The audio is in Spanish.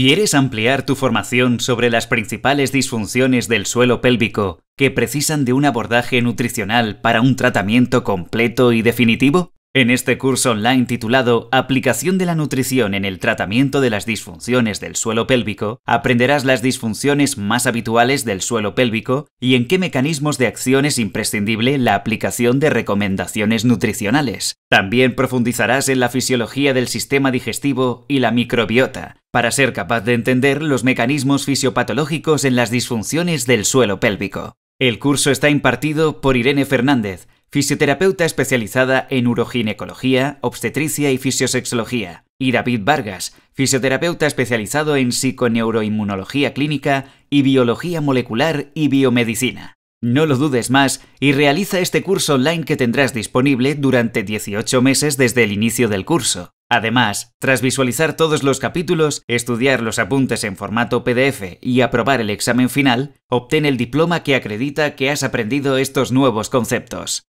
¿Quieres ampliar tu formación sobre las principales disfunciones del suelo pélvico que precisan de un abordaje nutricional para un tratamiento completo y definitivo? En este curso online titulado Aplicación de la nutrición en el tratamiento de las disfunciones del suelo pélvico, aprenderás las disfunciones más habituales del suelo pélvico y en qué mecanismos de acción es imprescindible la aplicación de recomendaciones nutricionales. También profundizarás en la fisiología del sistema digestivo y la microbiota, para ser capaz de entender los mecanismos fisiopatológicos en las disfunciones del suelo pélvico. El curso está impartido por Irene Fernández, fisioterapeuta especializada en uroginecología, obstetricia y fisiosexología, y David Vargas, fisioterapeuta especializado en psiconeuroinmunología clínica y biología molecular y biomedicina. No lo dudes más y realiza este curso online que tendrás disponible durante 18 meses desde el inicio del curso. Además, tras visualizar todos los capítulos, estudiar los apuntes en formato PDF y aprobar el examen final, obtén el diploma que acredita que has aprendido estos nuevos conceptos.